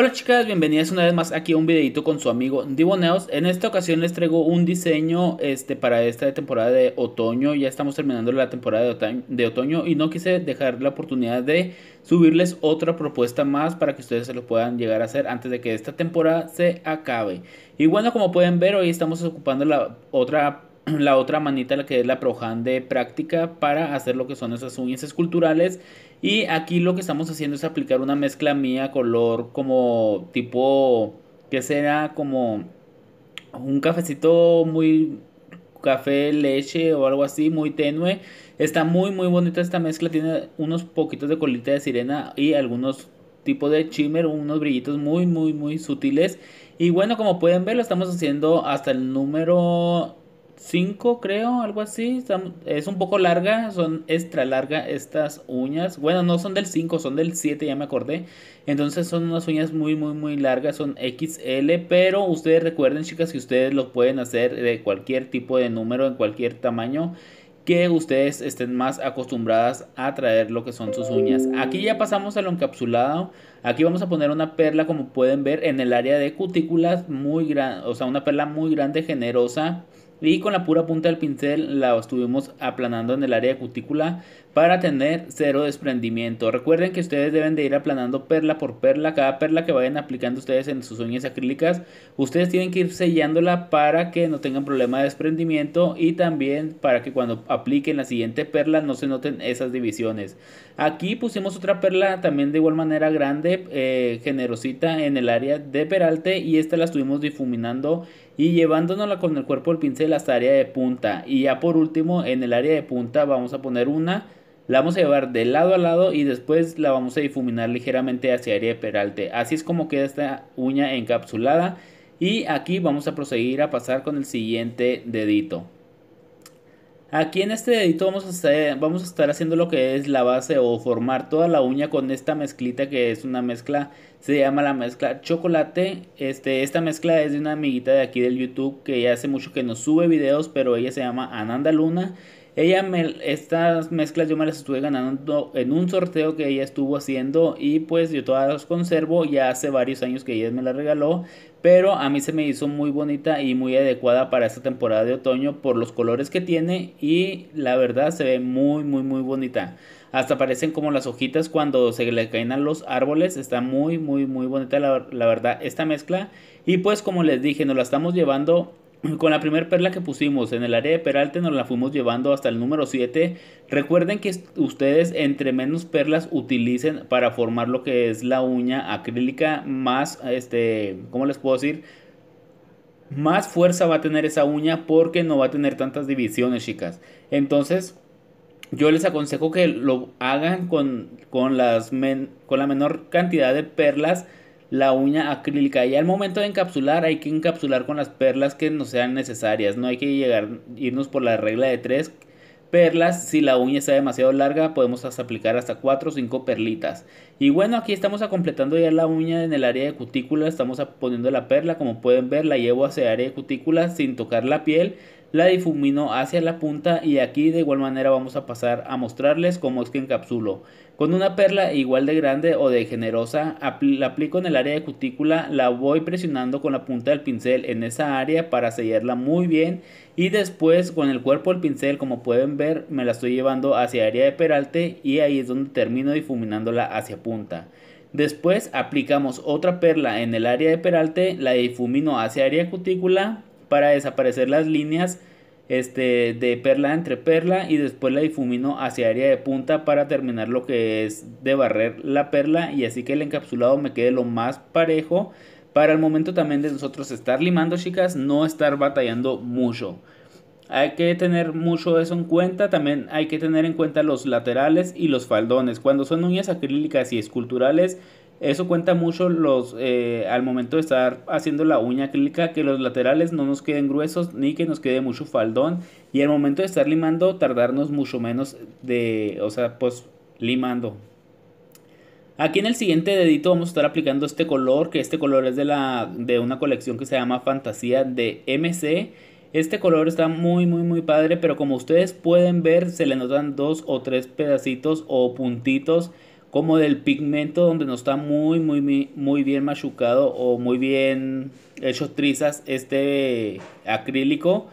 Hola chicas, bienvenidas una vez más aquí a un videito con su amigo Diboneos. En esta ocasión les traigo un diseño este, para esta temporada de otoño. Ya estamos terminando la temporada de otoño, de otoño, y no quise dejar la oportunidad de subirles otra propuesta más para que ustedes se lo puedan llegar a hacer antes de que esta temporada se acabe. Y bueno, como pueden ver, hoy estamos ocupando la otra la otra manita, la que es la Prohan de práctica para hacer lo que son esas uñas esculturales. Y aquí lo que estamos haciendo es aplicar una mezcla mía color como tipo, que será como un cafecito muy café, leche o algo así, muy tenue. Está muy, muy bonita esta mezcla. Tiene unos poquitos de colita de sirena y algunos tipos de shimmer, unos brillitos muy, muy, muy sutiles. Y bueno, como pueden ver, lo estamos haciendo hasta el número 5 creo, algo así. Es un poco larga, son extra larga estas uñas. Bueno, no son del 5, son del 7, ya me acordé. Entonces son unas uñas muy, muy, muy largas, son XL. Pero ustedes recuerden, chicas, que ustedes lo pueden hacer de cualquier tipo de número, en cualquier tamaño que ustedes estén más acostumbradas a traer lo que son sus uñas. Aquí ya pasamos a lo encapsulado. Aquí vamos a poner una perla como pueden ver en el área de cutículas muy grande, o sea, una perla muy grande, generosa y con la pura punta del pincel la estuvimos aplanando en el área de cutícula para tener cero desprendimiento. Recuerden que ustedes deben de ir aplanando perla por perla, cada perla que vayan aplicando ustedes en sus uñas acrílicas, ustedes tienen que ir sellándola para que no tengan problema de desprendimiento y también para que cuando apliquen la siguiente perla no se noten esas divisiones. Aquí pusimos otra perla también de igual manera grande, eh, generosita en el área de peralte y esta la estuvimos difuminando y llevándonosla con el cuerpo del pincel hasta área de punta. Y ya por último, en el área de punta vamos a poner una, la vamos a llevar de lado a lado y después la vamos a difuminar ligeramente hacia área de peralte. Así es como queda esta uña encapsulada. Y aquí vamos a proseguir a pasar con el siguiente dedito. Aquí en este dedito vamos a, vamos a estar haciendo lo que es la base o formar toda la uña con esta mezclita que es una mezcla se llama la mezcla chocolate. Este, esta mezcla es de una amiguita de aquí del YouTube que ya hace mucho que no sube videos, pero ella se llama Ananda Luna. Ella me, estas mezclas yo me las estuve ganando en un sorteo que ella estuvo haciendo y pues yo todas las conservo, ya hace varios años que ella me las regaló, pero a mí se me hizo muy bonita y muy adecuada para esta temporada de otoño por los colores que tiene y la verdad se ve muy muy muy bonita. Hasta parecen como las hojitas cuando se le caen a los árboles. Está muy, muy, muy bonita la, la verdad esta mezcla. Y pues como les dije, nos la estamos llevando con la primera perla que pusimos en el área de Peralte nos la fuimos llevando hasta el número 7. Recuerden que ustedes entre menos perlas utilicen para formar lo que es la uña acrílica más, este, ¿cómo les puedo decir? Más fuerza va a tener esa uña porque no va a tener tantas divisiones, chicas. Entonces, yo les aconsejo que lo hagan con, las con la menor cantidad de perlas la uña acrílica. Y al momento de encapsular hay que encapsular con las perlas que no sean necesarias. No hay que llegar, irnos por la regla de tres perlas. Si la uña está demasiado larga podemos aplicar hasta cuatro o cinco perlitas. Y bueno, aquí estamos completando ya la uña en el área de cutícula. Estamos poniendo la perla. Como pueden ver la llevo hacia el área de cutícula sin tocar la piel la difumino hacia la punta y aquí de igual manera vamos a pasar a mostrarles cómo es que encapsulo. Con una perla igual de grande o de generosa, la aplico en el área de cutícula, la voy presionando con la punta del pincel en esa área para sellarla muy bien y después con el cuerpo del pincel como pueden ver me la estoy llevando hacia área de peralte y ahí es donde termino difuminándola hacia punta. Después aplicamos otra perla en el área de peralte, la difumino hacia área de cutícula para desaparecer las líneas este, de perla entre perla y después la difumino hacia área de punta para terminar lo que es de barrer la perla y así que el encapsulado me quede lo más parejo para el momento también de nosotros estar limando chicas no estar batallando mucho hay que tener mucho eso en cuenta también hay que tener en cuenta los laterales y los faldones cuando son uñas acrílicas y esculturales eso cuenta mucho los, eh, al momento de estar haciendo la uña acrílica que los laterales no nos queden gruesos ni que nos quede mucho faldón. Y al momento de estar limando, tardarnos mucho menos de, o sea, pues limando. Aquí en el siguiente dedito vamos a estar aplicando este color, que este color es de, la, de una colección que se llama Fantasía de MC. Este color está muy muy muy padre, pero como ustedes pueden ver se le notan dos o tres pedacitos o puntitos como del pigmento donde no está muy, muy, muy bien machucado o muy bien hecho trizas este acrílico.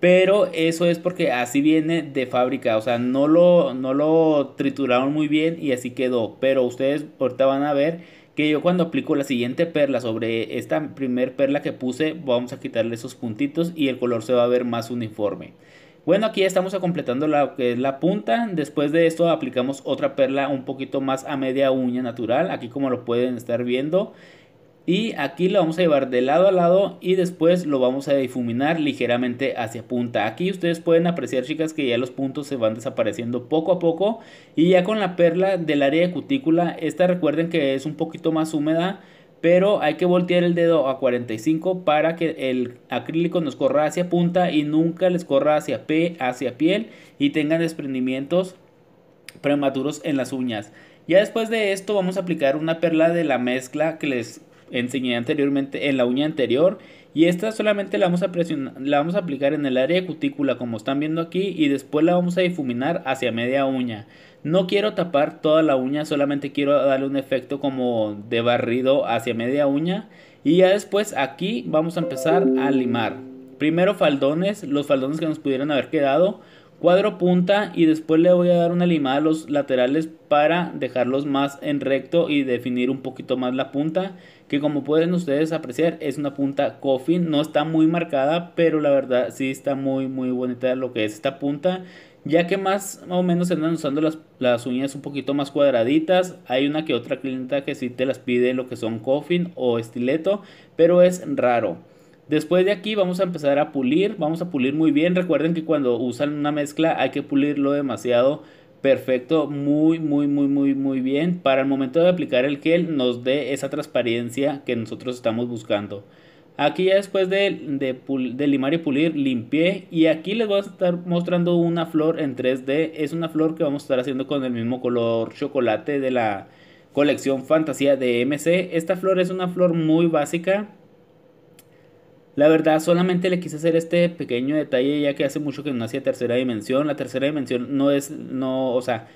Pero eso es porque así viene de fábrica, o sea, no lo, no lo trituraron muy bien y así quedó. Pero ustedes ahorita van a ver que yo cuando aplico la siguiente perla sobre esta primer perla que puse, vamos a quitarle esos puntitos y el color se va a ver más uniforme. Bueno, aquí ya estamos completando lo que es la punta. Después de esto aplicamos otra perla un poquito más a media uña natural. Aquí como lo pueden estar viendo. Y aquí lo vamos a llevar de lado a lado y después lo vamos a difuminar ligeramente hacia punta. Aquí ustedes pueden apreciar chicas que ya los puntos se van desapareciendo poco a poco. Y ya con la perla del área de cutícula, esta recuerden que es un poquito más húmeda pero hay que voltear el dedo a 45 para que el acrílico nos corra hacia punta y nunca les corra hacia, P, hacia piel y tengan desprendimientos prematuros en las uñas. Ya después de esto vamos a aplicar una perla de la mezcla que les enseñé anteriormente en la uña anterior y esta solamente la vamos a presionar, la vamos a aplicar en el área de cutícula como están viendo aquí y después la vamos a difuminar hacia media uña. No quiero tapar toda la uña, solamente quiero darle un efecto como de barrido hacia media uña. Y ya después aquí vamos a empezar a limar. Primero faldones, los faldones que nos pudieran haber quedado. Cuadro punta y después le voy a dar una limada a los laterales para dejarlos más en recto y definir un poquito más la punta. Que como pueden ustedes apreciar es una punta coffin, no está muy marcada pero la verdad sí está muy muy bonita lo que es esta punta ya que más o menos andan usando las, uñas un poquito más cuadraditas. Hay una que otra clienta que sí te las pide lo que son coffin o estileto, pero es raro. Después de aquí vamos a empezar a pulir, vamos a pulir muy bien. Recuerden que cuando usan una mezcla hay que pulirlo demasiado perfecto, muy, muy, muy, muy, muy bien para el momento de aplicar el gel nos dé esa transparencia que nosotros estamos buscando. Aquí ya después de, de, limar y pulir, limpié. Y aquí les voy a estar mostrando una flor en 3D. Es una flor que vamos a estar haciendo con el mismo color chocolate de la colección Fantasía de MC. Esta flor es una flor muy básica. La verdad, solamente le quise hacer este pequeño detalle ya que hace mucho que no hacía tercera dimensión. La tercera dimensión no es, no, o sea,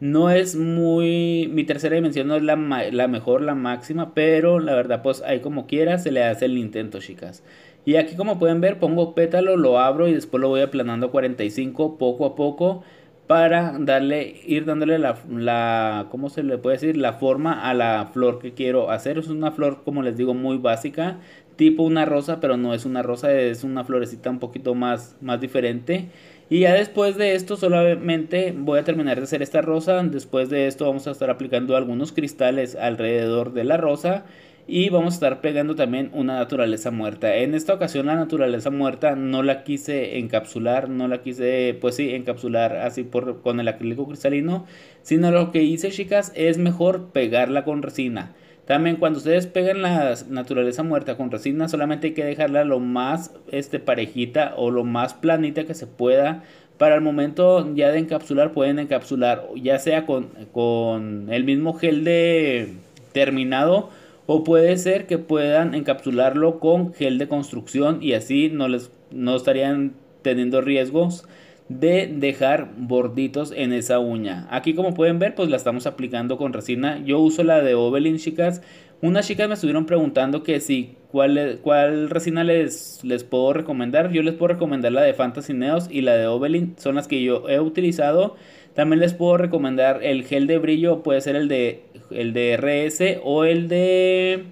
no es muy. Mi tercera dimensión no es la, la mejor, la máxima, pero la verdad, pues ahí como quiera se le hace el intento, chicas. Y aquí como pueden ver pongo pétalo, lo abro y después lo voy aplanando a 45 poco a poco para darle, ir dándole la, ¿cómo se le puede decir? La forma a la flor que quiero hacer. Es una flor, como les digo, muy básica, tipo una rosa, pero no es una rosa, es una florecita un poquito más, más diferente. Y ya después de esto solamente voy a terminar de hacer esta rosa. Después de esto vamos a estar aplicando algunos cristales alrededor de la rosa. Y vamos a estar pegando también una naturaleza muerta. En esta ocasión la naturaleza muerta no la quise encapsular. No la quise, pues sí, encapsular así por, con el acrílico cristalino. Sino lo que hice chicas es mejor pegarla con resina. También cuando ustedes peguen la naturaleza muerta con resina, solamente hay que dejarla lo más este, parejita o lo más planita que se pueda. Para el momento ya de encapsular, pueden encapsular ya sea con, con el mismo gel de terminado o puede ser que puedan encapsularlo con gel de construcción y así no, les, no estarían teniendo riesgos de dejar borditos en esa uña. Aquí como pueden ver pues la estamos aplicando con resina. Yo uso la de Ovelin chicas. Unas chicas me estuvieron preguntando que si cuál, cuál resina les, les puedo recomendar. Yo les puedo recomendar la de Fantasy Neos y la de Ovelin. Son las que yo he utilizado. También les puedo recomendar el gel de brillo. Puede ser el de, el de RS o el de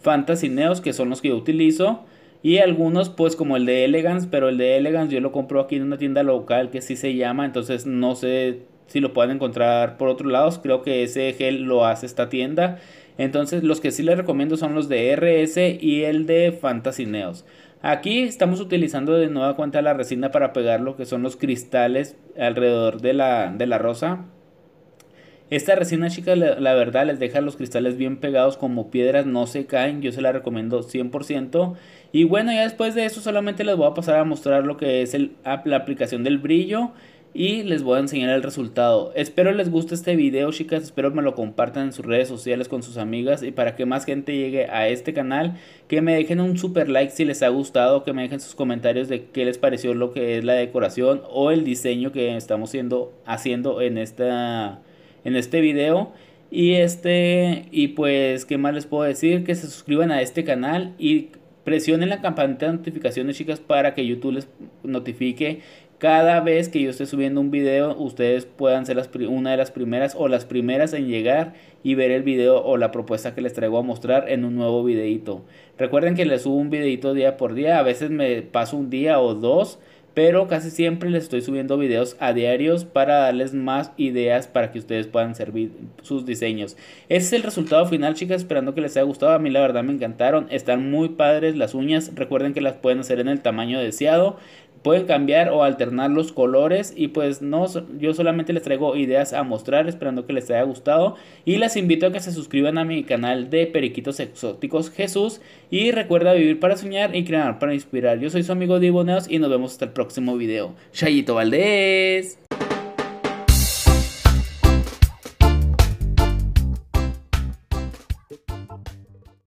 Fantasy Neos que son los que yo utilizo. Y algunos, pues como el de Elegance, pero el de Elegance yo lo compro aquí en una tienda local que sí se llama, entonces no sé si lo pueden encontrar por otros lados, creo que ese gel lo hace esta tienda. Entonces los que sí les recomiendo son los de RS y el de Fantasy Neos. Aquí estamos utilizando de nueva cuenta la resina para pegar lo que son los cristales alrededor de la, de la rosa esta resina chicas la, verdad, les deja los cristales bien pegados como piedras, no se caen. Yo se la recomiendo 100%. Y bueno, ya después de eso solamente les voy a pasar a mostrar lo que es el, la aplicación del brillo. Y les voy a enseñar el resultado. Espero les guste este video, chicas. Espero me lo compartan en sus redes sociales con sus amigas. Y para que más gente llegue a este canal, que me dejen un super like si les ha gustado. Que me dejen sus comentarios de qué les pareció lo que es la decoración o el diseño que estamos siendo, haciendo en esta en este video. Y este, y pues, ¿qué más les puedo decir? Que se suscriban a este canal y presionen la campanita de notificaciones, chicas, para que YouTube les notifique cada vez que yo esté subiendo un video, ustedes puedan ser las, una de las primeras o las primeras en llegar y ver el video o la propuesta que les traigo a mostrar en un nuevo videito. Recuerden que les subo un videito día por día, a veces me paso un día o dos pero casi siempre les estoy subiendo videos a diarios para darles más ideas para que ustedes puedan servir sus diseños. Ese es el resultado final, chicas, esperando que les haya gustado. A mí la verdad me encantaron, están muy padres las uñas. Recuerden que las pueden hacer en el tamaño deseado pueden cambiar o alternar los colores y pues no, yo solamente les traigo ideas a mostrar esperando que les haya gustado y las invito a que se suscriban a mi canal de Periquitos Exóticos Jesús y recuerda vivir para soñar y crear para inspirar. Yo soy su amigo Diboneos y nos vemos hasta el próximo video. Chayito Valdés.